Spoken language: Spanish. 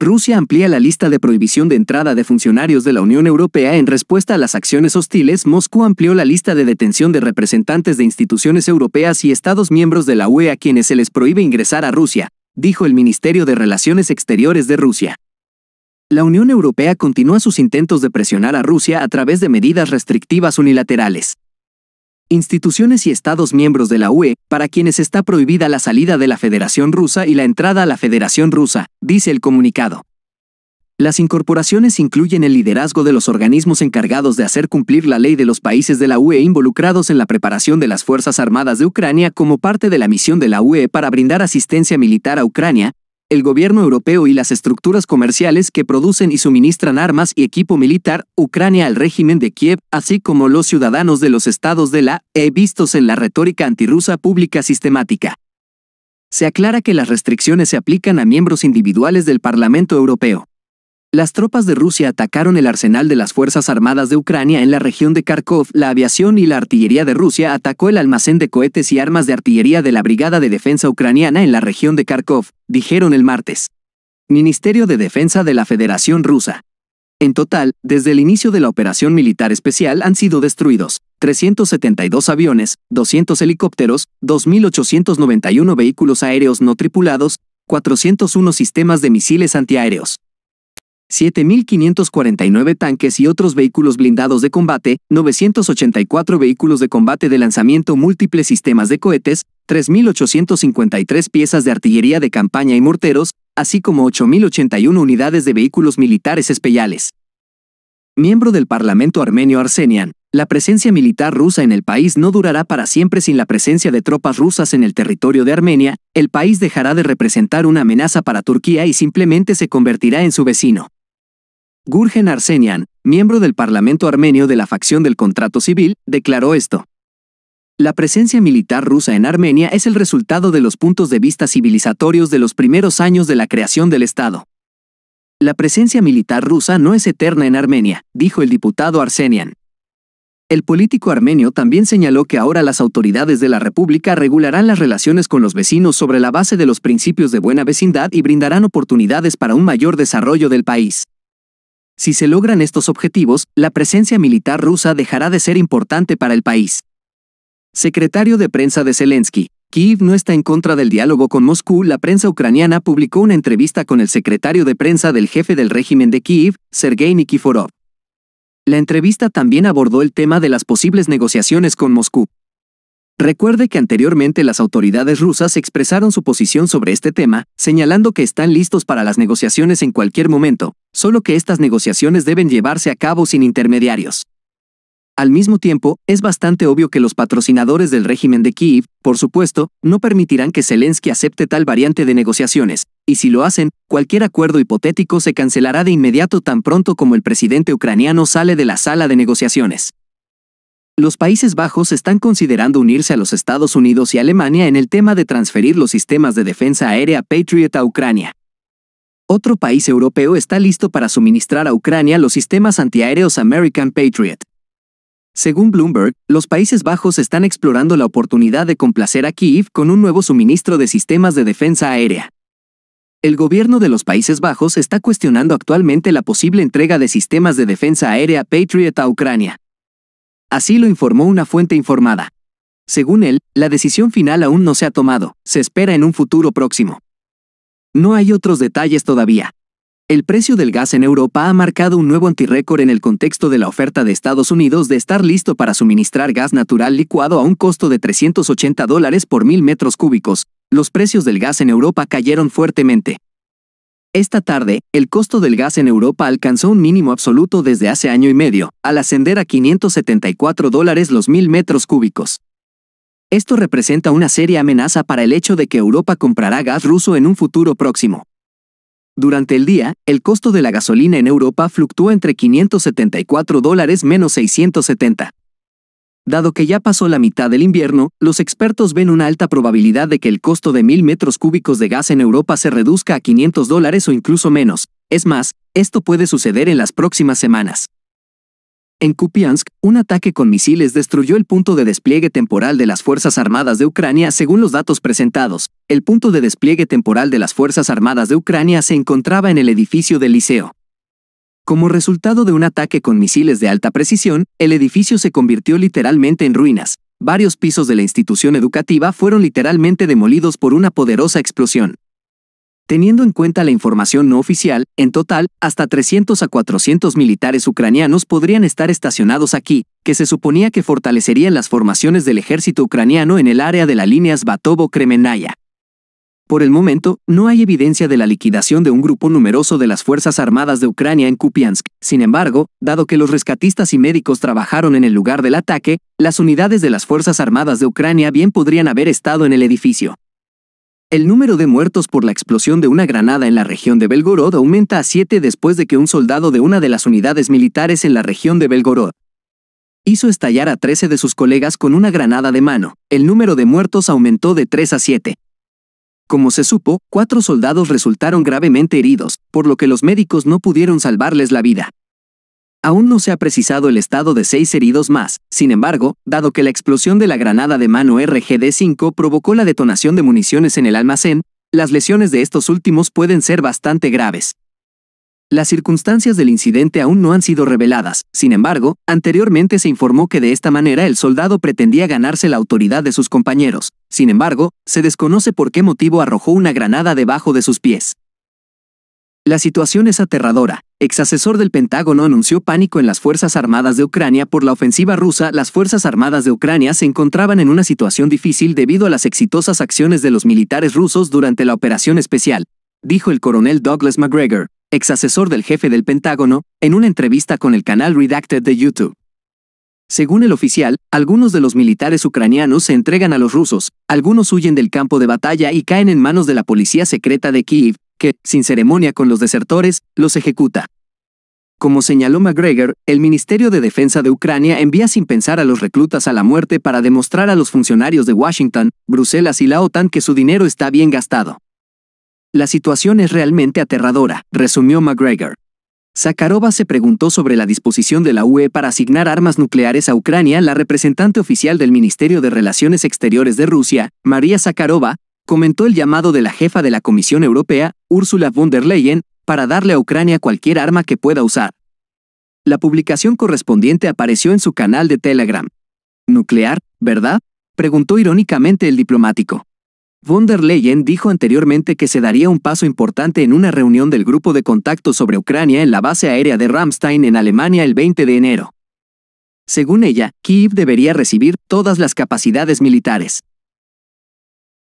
Rusia amplía la lista de prohibición de entrada de funcionarios de la Unión Europea en respuesta a las acciones hostiles. Moscú amplió la lista de detención de representantes de instituciones europeas y Estados miembros de la UE a quienes se les prohíbe ingresar a Rusia, dijo el Ministerio de Relaciones Exteriores de Rusia. La Unión Europea continúa sus intentos de presionar a Rusia a través de medidas restrictivas unilaterales instituciones y estados miembros de la UE, para quienes está prohibida la salida de la Federación Rusa y la entrada a la Federación Rusa, dice el comunicado. Las incorporaciones incluyen el liderazgo de los organismos encargados de hacer cumplir la ley de los países de la UE involucrados en la preparación de las Fuerzas Armadas de Ucrania como parte de la misión de la UE para brindar asistencia militar a Ucrania, el gobierno europeo y las estructuras comerciales que producen y suministran armas y equipo militar Ucrania al régimen de Kiev, así como los ciudadanos de los estados de la E vistos en la retórica antirrusa pública sistemática. Se aclara que las restricciones se aplican a miembros individuales del Parlamento Europeo. Las tropas de Rusia atacaron el arsenal de las Fuerzas Armadas de Ucrania en la región de Kharkov, la aviación y la artillería de Rusia atacó el almacén de cohetes y armas de artillería de la Brigada de Defensa Ucraniana en la región de Kharkov, dijeron el martes. Ministerio de Defensa de la Federación Rusa. En total, desde el inicio de la operación militar especial han sido destruidos 372 aviones, 200 helicópteros, 2.891 vehículos aéreos no tripulados, 401 sistemas de misiles antiaéreos, 7.549 tanques y otros vehículos blindados de combate, 984 vehículos de combate de lanzamiento múltiples sistemas de cohetes, 3.853 piezas de artillería de campaña y morteros, así como 8.081 unidades de vehículos militares especiales. Miembro del Parlamento armenio Arsenian, la presencia militar rusa en el país no durará para siempre sin la presencia de tropas rusas en el territorio de Armenia, el país dejará de representar una amenaza para Turquía y simplemente se convertirá en su vecino. Gurgen Arsenian, miembro del Parlamento armenio de la facción del contrato civil, declaró esto. La presencia militar rusa en Armenia es el resultado de los puntos de vista civilizatorios de los primeros años de la creación del Estado. La presencia militar rusa no es eterna en Armenia, dijo el diputado Arsenian. El político armenio también señaló que ahora las autoridades de la República regularán las relaciones con los vecinos sobre la base de los principios de buena vecindad y brindarán oportunidades para un mayor desarrollo del país. Si se logran estos objetivos, la presencia militar rusa dejará de ser importante para el país. Secretario de prensa de Zelensky. Kiev no está en contra del diálogo con Moscú. La prensa ucraniana publicó una entrevista con el secretario de prensa del jefe del régimen de Kiev, Sergei Nikiforov. La entrevista también abordó el tema de las posibles negociaciones con Moscú. Recuerde que anteriormente las autoridades rusas expresaron su posición sobre este tema, señalando que están listos para las negociaciones en cualquier momento, solo que estas negociaciones deben llevarse a cabo sin intermediarios. Al mismo tiempo, es bastante obvio que los patrocinadores del régimen de Kiev, por supuesto, no permitirán que Zelensky acepte tal variante de negociaciones, y si lo hacen, cualquier acuerdo hipotético se cancelará de inmediato tan pronto como el presidente ucraniano sale de la sala de negociaciones. Los Países Bajos están considerando unirse a los Estados Unidos y Alemania en el tema de transferir los sistemas de defensa aérea Patriot a Ucrania. Otro país europeo está listo para suministrar a Ucrania los sistemas antiaéreos American Patriot. Según Bloomberg, los Países Bajos están explorando la oportunidad de complacer a Kiev con un nuevo suministro de sistemas de defensa aérea. El gobierno de los Países Bajos está cuestionando actualmente la posible entrega de sistemas de defensa aérea Patriot a Ucrania. Así lo informó una fuente informada. Según él, la decisión final aún no se ha tomado, se espera en un futuro próximo. No hay otros detalles todavía. El precio del gas en Europa ha marcado un nuevo antirrécord en el contexto de la oferta de Estados Unidos de estar listo para suministrar gas natural licuado a un costo de 380 dólares por mil metros cúbicos. Los precios del gas en Europa cayeron fuertemente. Esta tarde, el costo del gas en Europa alcanzó un mínimo absoluto desde hace año y medio, al ascender a 574 dólares los mil metros cúbicos. Esto representa una seria amenaza para el hecho de que Europa comprará gas ruso en un futuro próximo. Durante el día, el costo de la gasolina en Europa fluctúa entre 574 dólares menos 670. Dado que ya pasó la mitad del invierno, los expertos ven una alta probabilidad de que el costo de 1.000 metros cúbicos de gas en Europa se reduzca a 500 dólares o incluso menos. Es más, esto puede suceder en las próximas semanas. En Kupiansk, un ataque con misiles destruyó el punto de despliegue temporal de las Fuerzas Armadas de Ucrania según los datos presentados. El punto de despliegue temporal de las Fuerzas Armadas de Ucrania se encontraba en el edificio del liceo. Como resultado de un ataque con misiles de alta precisión, el edificio se convirtió literalmente en ruinas. Varios pisos de la institución educativa fueron literalmente demolidos por una poderosa explosión. Teniendo en cuenta la información no oficial, en total, hasta 300 a 400 militares ucranianos podrían estar estacionados aquí, que se suponía que fortalecerían las formaciones del ejército ucraniano en el área de la línea Svatovo-Kremenaya. Por el momento, no hay evidencia de la liquidación de un grupo numeroso de las Fuerzas Armadas de Ucrania en Kupiansk. Sin embargo, dado que los rescatistas y médicos trabajaron en el lugar del ataque, las unidades de las Fuerzas Armadas de Ucrania bien podrían haber estado en el edificio. El número de muertos por la explosión de una granada en la región de Belgorod aumenta a 7 después de que un soldado de una de las unidades militares en la región de Belgorod hizo estallar a 13 de sus colegas con una granada de mano. El número de muertos aumentó de 3 a 7. Como se supo, cuatro soldados resultaron gravemente heridos, por lo que los médicos no pudieron salvarles la vida. Aún no se ha precisado el estado de seis heridos más, sin embargo, dado que la explosión de la granada de mano RGD-5 provocó la detonación de municiones en el almacén, las lesiones de estos últimos pueden ser bastante graves. Las circunstancias del incidente aún no han sido reveladas, sin embargo, anteriormente se informó que de esta manera el soldado pretendía ganarse la autoridad de sus compañeros, sin embargo, se desconoce por qué motivo arrojó una granada debajo de sus pies. La situación es aterradora. Ex asesor del Pentágono anunció pánico en las Fuerzas Armadas de Ucrania por la ofensiva rusa. Las Fuerzas Armadas de Ucrania se encontraban en una situación difícil debido a las exitosas acciones de los militares rusos durante la operación especial, dijo el coronel Douglas McGregor, ex asesor del jefe del Pentágono, en una entrevista con el canal Redacted de YouTube. Según el oficial, algunos de los militares ucranianos se entregan a los rusos, algunos huyen del campo de batalla y caen en manos de la policía secreta de Kiev, sin ceremonia con los desertores, los ejecuta. Como señaló McGregor, el Ministerio de Defensa de Ucrania envía sin pensar a los reclutas a la muerte para demostrar a los funcionarios de Washington, Bruselas y la OTAN que su dinero está bien gastado. La situación es realmente aterradora, resumió McGregor. Zakharova se preguntó sobre la disposición de la UE para asignar armas nucleares a Ucrania. La representante oficial del Ministerio de Relaciones Exteriores de Rusia, María Zakharova, comentó el llamado de la jefa de la Comisión Europea, Ursula von der Leyen, para darle a Ucrania cualquier arma que pueda usar. La publicación correspondiente apareció en su canal de Telegram. ¿Nuclear, verdad? preguntó irónicamente el diplomático. Von der Leyen dijo anteriormente que se daría un paso importante en una reunión del grupo de contacto sobre Ucrania en la base aérea de Ramstein en Alemania el 20 de enero. Según ella, Kiev debería recibir todas las capacidades militares.